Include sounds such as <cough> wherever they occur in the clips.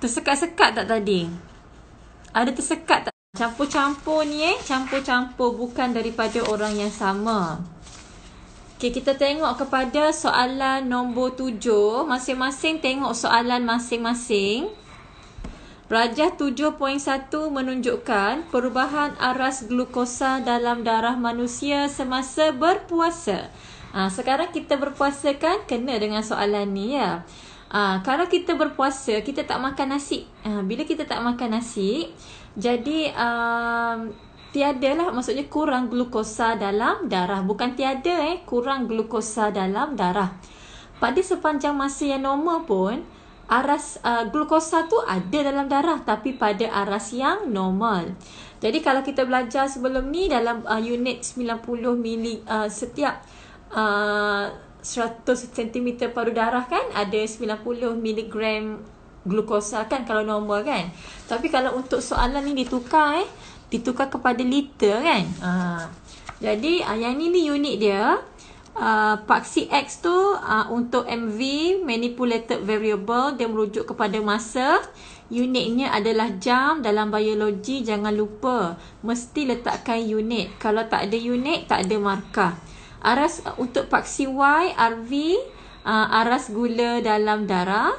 Tersekat-sekat tak tadi? Ada tersekat tak? Campur-campur ni eh. Campur-campur bukan daripada orang yang sama. Okay, kita tengok kepada soalan nombor tujuh. Masing-masing tengok soalan masing-masing. Rajah 7.1 menunjukkan perubahan aras glukosa dalam darah manusia semasa berpuasa. Ha, sekarang kita berpuasa kan kena dengan soalan ni ya. Ah, kalau kita berpuasa, kita tak makan nasi. Ah, bila kita tak makan nasi, jadi um, tiada lah maksudnya kurang glukosa dalam darah. Bukan tiada eh, kurang glukosa dalam darah. Pada sepanjang masa yang normal pun, aras uh, glukosa tu ada dalam darah tapi pada aras yang normal. Jadi kalau kita belajar sebelum ni dalam uh, unit 90 mili uh, setiap uh, 100 cm paru darah kan ada 90 mg glukosa kan kalau normal kan. Tapi kalau untuk soalan ni ditukar eh, ditukar kepada liter kan. Ha. Jadi uh, yang ni ni unit dia. Uh, Paksi X tu uh, untuk MV manipulated variable dia merujuk kepada masa Unitnya adalah jam dalam biologi jangan lupa Mesti letakkan unit Kalau tak ada unit tak ada markah aras uh, untuk paksi Y RV uh, aras gula dalam darah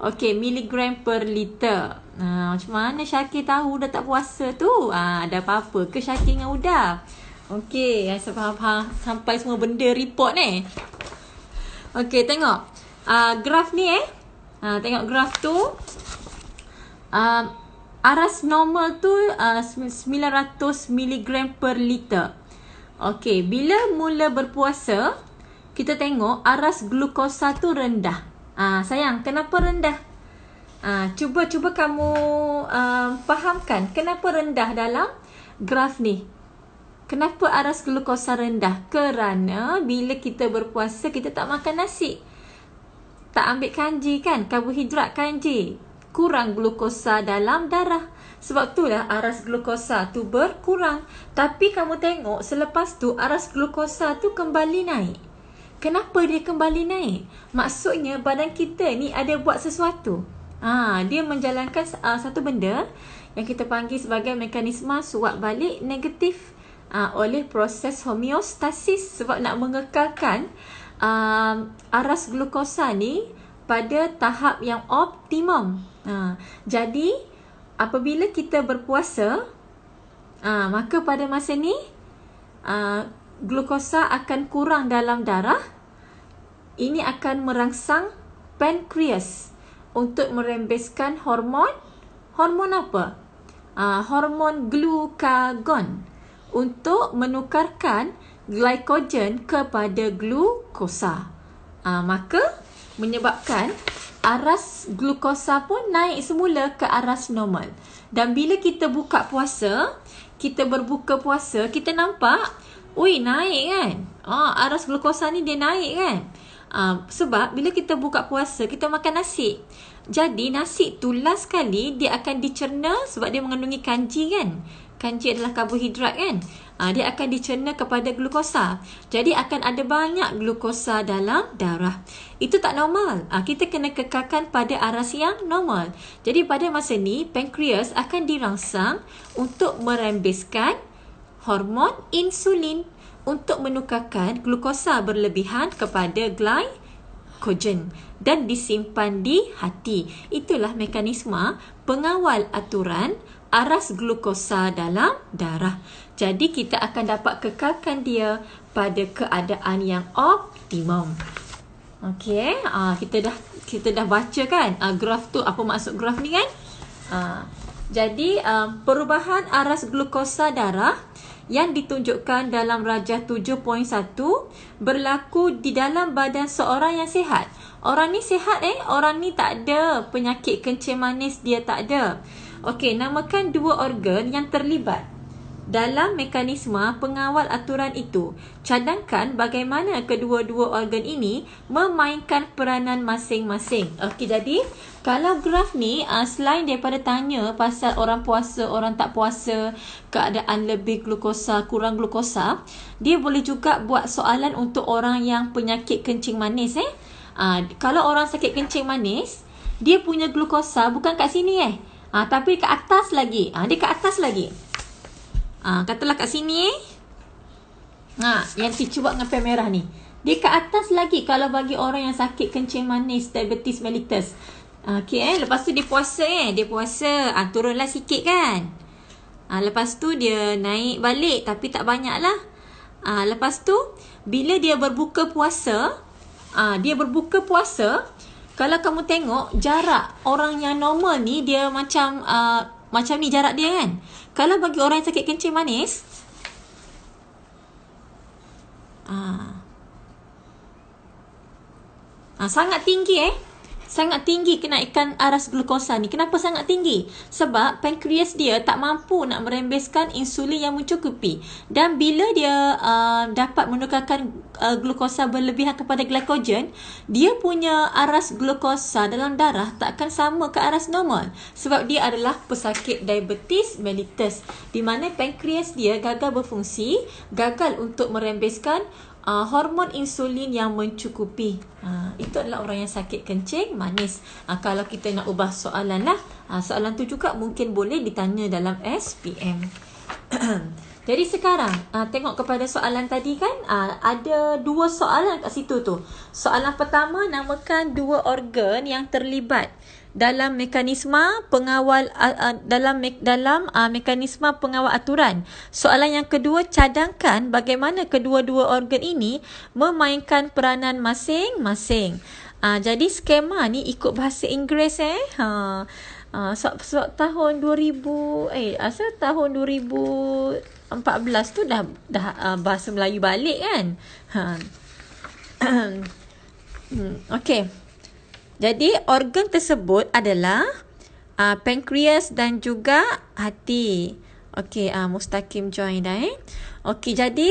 okey miligram per liter uh, macam mana Syakir tahu dah tak puasa tu uh, ada apa-apa ke Syakir dengan Uda okey saya faham sampai semua benda report ni okey tengok uh, graf ni eh uh, tengok graf tu uh, aras normal tu uh, 900 miligram per liter Okey, bila mula berpuasa, kita tengok aras glukosa tu rendah. Ah, ha, sayang, kenapa rendah? Ah, ha, cuba cuba kamu um, fahamkan kenapa rendah dalam graf ni. Kenapa aras glukosa rendah? Kerana bila kita berpuasa, kita tak makan nasi. Tak ambil kanji kan? Karbohidrat kanji. Kurang glukosa dalam darah. Sebab itulah aras glukosa tu berkurang. Tapi kamu tengok selepas tu aras glukosa tu kembali naik. Kenapa dia kembali naik? Maksudnya badan kita ni ada buat sesuatu. Ha, dia menjalankan uh, satu benda yang kita panggil sebagai mekanisme suap balik negatif uh, oleh proses homeostasis sebab nak mengekalkan uh, aras glukosa ni pada tahap yang optimum. Uh, jadi, apabila kita berpuasa, uh, maka pada masa ni uh, glukosa akan kurang dalam darah. Ini akan merangsang pankreas untuk merembeskan hormon. Hormon apa? Uh, hormon glukagon untuk menukarkan glikogen kepada glukosa. Uh, maka menyebabkan aras glukosa pun naik semula ke aras normal. Dan bila kita buka puasa, kita berbuka puasa, kita nampak, ui naik kan? Ah, aras glukosa ni dia naik kan? Ah, sebab bila kita buka puasa, kita makan nasi. Jadi nasi tu last sekali dia akan dicerna sebab dia mengandungi kanji kan? kanji adalah karbohidrat kan uh, dia akan dicerna kepada glukosa jadi akan ada banyak glukosa dalam darah itu tak normal uh, kita kena kekalkan pada aras yang normal jadi pada masa ni pankreas akan dirangsang untuk merembeskan hormon insulin untuk menukarkan glukosa berlebihan kepada glycogen Kojen dan disimpan di hati. Itulah mekanisme pengawal aturan aras glukosa dalam darah. Jadi kita akan dapat kekalkan dia pada keadaan yang optimum. Okey, uh, kita dah kita dah baca kan uh, graf tu apa maksud graf ni kan? Uh, jadi uh, perubahan aras glukosa darah yang ditunjukkan dalam rajah 7.1 berlaku di dalam badan seorang yang sihat. Orang ni sihat eh, orang ni tak ada penyakit kencing manis dia tak ada. Okey, namakan dua organ yang terlibat dalam mekanisme pengawal aturan itu cadangkan bagaimana kedua-dua organ ini memainkan peranan masing-masing okey jadi kalau graf ni uh, selain daripada tanya pasal orang puasa orang tak puasa keadaan lebih glukosa kurang glukosa dia boleh juga buat soalan untuk orang yang penyakit kencing manis eh uh, kalau orang sakit kencing manis dia punya glukosa bukan kat sini eh Ha, tapi ke atas lagi. Ha, dia ke atas lagi. Ah, katalah kat sini eh. Ha, yang si cuba dengan pen merah ni. Dia kat atas lagi kalau bagi orang yang sakit kencing manis, diabetes mellitus. Okay eh. Lepas tu dia puasa eh. Dia puasa. Ha, turunlah sikit kan. Ha, lepas tu dia naik balik tapi tak banyak lah. Ha, ah, lepas tu bila dia berbuka puasa. Ha, dia berbuka puasa. Kalau kamu tengok jarak orang yang normal ni dia macam... Uh, macam ni jarak dia kan. Kalau bagi orang yang sakit kencing manis. Ah. Ah, sangat tinggi eh sangat tinggi kenaikan aras glukosa ni. Kenapa sangat tinggi? Sebab pankreas dia tak mampu nak merembeskan insulin yang mencukupi. Dan bila dia uh, dapat menukarkan uh, glukosa berlebihan kepada glikogen, dia punya aras glukosa dalam darah tak akan sama ke aras normal. Sebab dia adalah pesakit diabetes mellitus. Di mana pankreas dia gagal berfungsi, gagal untuk merembeskan uh, hormon insulin yang mencukupi. Uh, itu adalah orang yang sakit kencing manis. Uh, kalau kita nak ubah soalan lah, uh, soalan tu juga mungkin boleh ditanya dalam SPM. <clears throat> Jadi sekarang, uh, tengok kepada soalan tadi kan, uh, ada dua soalan kat situ tu. Soalan pertama, namakan dua organ yang terlibat dalam mekanisma pengawal uh, dalam me- dalam uh, mekanisma pengawal aturan. Soalan yang kedua cadangkan bagaimana kedua-dua organ ini memainkan peranan masing-masing. Uh, jadi skema ni ikut bahasa Inggeris eh. Uh sebab, ah, sebab tahun 2000 eh asal tahun 2014 tu dah dah uh, bahasa Melayu balik kan. Ha. <clears throat> Hmm, okay. Jadi organ tersebut adalah uh, pancreas dan juga hati. Okey, uh, Mustaqim join dah eh. Okey, jadi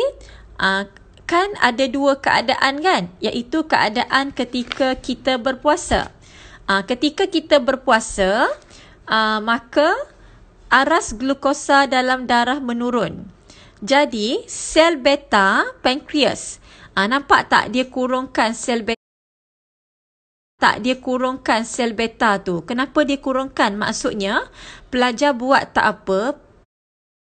uh, kan ada dua keadaan kan? Iaitu keadaan ketika kita berpuasa. Uh, ketika kita berpuasa, uh, maka aras glukosa dalam darah menurun. Jadi, sel beta pankreas. Uh, ah, nampak tak dia kurungkan sel beta? Tak, dia kurungkan sel beta tu. Kenapa dia kurungkan? Maksudnya, pelajar buat tak apa,